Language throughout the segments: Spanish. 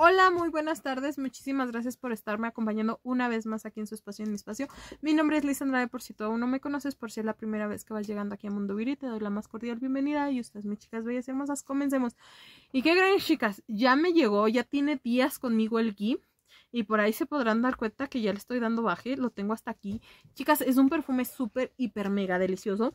Hola, muy buenas tardes. Muchísimas gracias por estarme acompañando una vez más aquí en su espacio, en mi espacio. Mi nombre es Lisandra Andrade, por si todavía no me conoces, por si es la primera vez que vas llegando aquí a Mundo Viri, te doy la más cordial bienvenida y ustedes, mis chicas bellas y hermosas, comencemos. Y qué grandes chicas, ya me llegó, ya tiene días conmigo el gui y por ahí se podrán dar cuenta que ya le estoy dando baje, lo tengo hasta aquí. Chicas, es un perfume súper, hiper, mega delicioso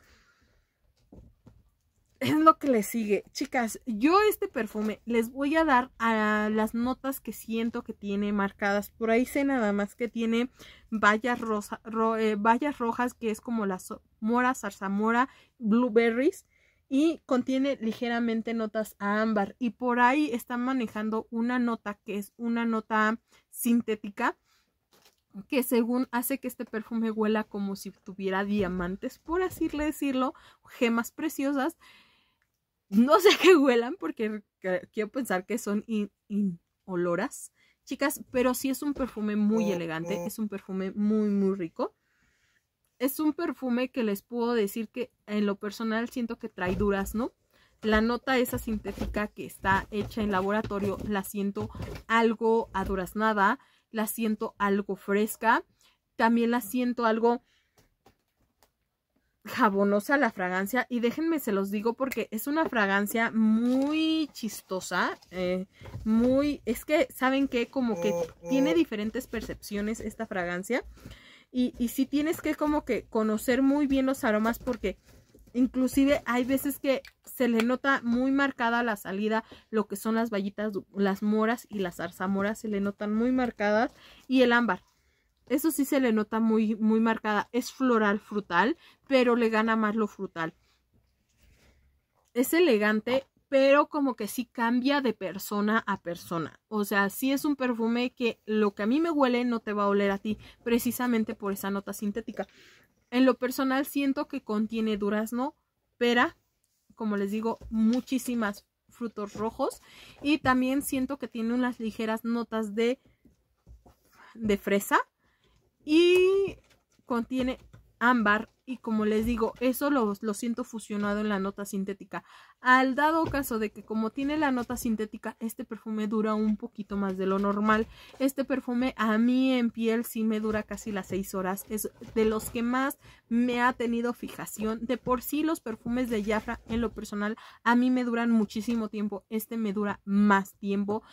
es lo que le sigue. Chicas, yo este perfume les voy a dar a las notas que siento que tiene marcadas. Por ahí sé nada más que tiene vallas, eh, rojas, que es como las moras, mora, zarzamora, blueberries. Y contiene ligeramente notas a ámbar. Y por ahí están manejando una nota que es una nota sintética que según hace que este perfume huela como si tuviera diamantes, por así decirlo, gemas preciosas, no sé qué huelan porque quiero pensar que son in, oloras, chicas, pero sí es un perfume muy elegante, es un perfume muy, muy rico. Es un perfume que les puedo decir que en lo personal siento que trae durazno. La nota esa sintética que está hecha en laboratorio la siento algo aduraznada, la siento algo fresca, también la siento algo jabonosa la fragancia y déjenme se los digo porque es una fragancia muy chistosa, eh, muy, es que saben que como que tiene oh, oh. diferentes percepciones esta fragancia y, si tienes que como que conocer muy bien los aromas porque inclusive hay veces que se le nota muy marcada la salida, lo que son las vallitas, las moras y las zarzamoras se le notan muy marcadas y el ámbar, eso sí se le nota muy, muy marcada. Es floral frutal, pero le gana más lo frutal. Es elegante, pero como que sí cambia de persona a persona. O sea, sí es un perfume que lo que a mí me huele no te va a oler a ti, precisamente por esa nota sintética. En lo personal siento que contiene durazno, pera, como les digo, muchísimas frutos rojos y también siento que tiene unas ligeras notas de de fresa y contiene ámbar y como les digo, eso lo, siento fusionado en la nota sintética. Al dado caso de que como tiene la nota sintética, este perfume dura un poquito más de lo normal. Este perfume a mí en piel sí me dura casi las 6 horas. Es de los que más me ha tenido fijación. De por sí los perfumes de Jafra en lo personal a mí me duran muchísimo tiempo. Este me dura más tiempo.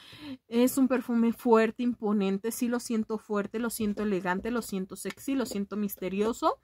Es un perfume fuerte, imponente. Sí lo siento fuerte, lo siento elegante, lo siento sexy, lo siento misterioso.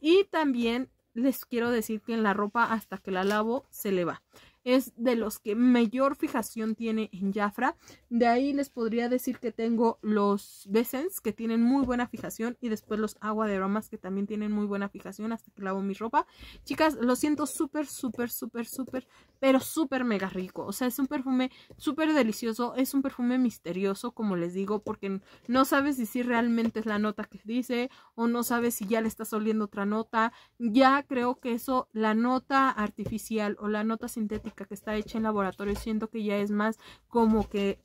Y también les quiero decir que en la ropa hasta que la lavo se le va es de los que mayor fijación tiene en Jafra. De ahí les podría decir que tengo los Besens, que tienen muy buena fijación, y después los Agua de Aromas, que también tienen muy buena fijación hasta que lavo mi ropa. Chicas, lo siento súper, súper, súper, súper, pero súper mega rico. O sea, es un perfume súper delicioso, es un perfume misterioso, como les digo, porque no sabes si realmente es la nota que dice o no sabes si ya le estás oliendo otra nota. Ya creo que eso, la nota artificial o la nota sintética, que está hecha en laboratorio, siento que ya es más como que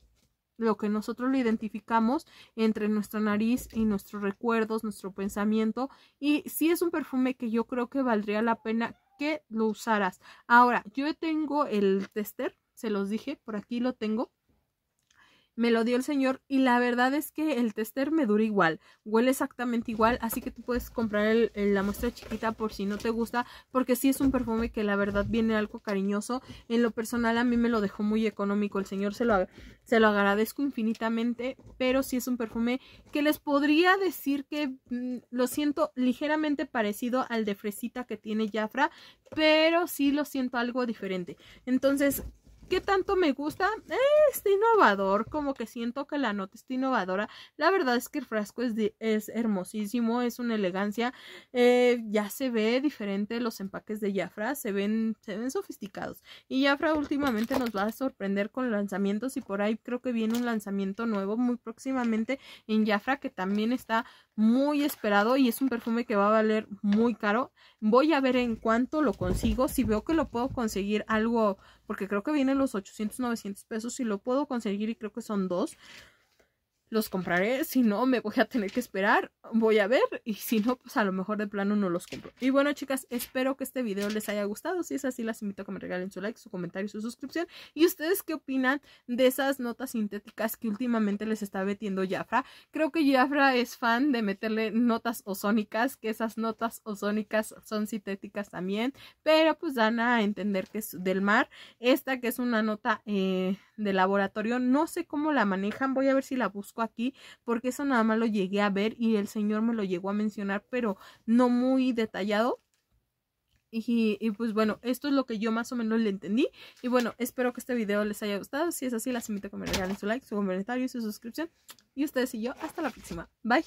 lo que nosotros lo identificamos entre nuestra nariz y nuestros recuerdos, nuestro pensamiento. Y si es un perfume que yo creo que valdría la pena que lo usaras. Ahora, yo tengo el tester, se los dije, por aquí lo tengo me lo dio el señor y la verdad es que el tester me dura igual, huele exactamente igual, así que tú puedes comprar la muestra chiquita por si no te gusta, porque sí es un perfume que la verdad viene algo cariñoso, en lo personal a mí me lo dejó muy económico, el señor se lo, se lo agradezco infinitamente, pero sí es un perfume que les podría decir que mm, lo siento ligeramente parecido al de fresita que tiene Jafra, pero sí lo siento algo diferente, entonces ¿Qué tanto me gusta? Eh, es innovador, como que siento que la nota está innovadora. La verdad es que el frasco es, es hermosísimo, es una elegancia. Eh, ya se ve diferente los empaques de Jafra, se ven, se ven sofisticados. Y Jafra últimamente nos va a sorprender con lanzamientos y por ahí creo que viene un lanzamiento nuevo muy próximamente en Jafra que también está muy esperado y es un perfume que va a valer muy caro. Voy a ver en cuánto lo consigo, si veo que lo puedo conseguir algo porque creo que vienen los 800, 900 pesos, si lo puedo conseguir y creo que son dos, los compraré, si no me voy a tener que esperar, voy a ver y si no, pues a lo mejor de plano no los compro. Y bueno chicas, espero que este video les haya gustado, si es así las invito a que me regalen su like, su comentario, y su suscripción y ustedes qué opinan de esas notas sintéticas que últimamente les está metiendo Jafra. Creo que Jafra es fan de meterle notas ozónicas, que esas notas ozónicas son sintéticas también, pero pues dan a entender que es del mar. Esta que es una nota... Eh, de laboratorio. No sé cómo la manejan, voy a ver si la busco aquí, porque eso nada más lo llegué a ver y el señor me lo llegó a mencionar, pero no muy detallado. Y, pues bueno, esto es lo que yo más o menos le entendí. Y bueno, espero que este video les haya gustado. Si es así, las invito a que me regalen su like, su comentario, y su suscripción. Y ustedes y yo, hasta la próxima. Bye.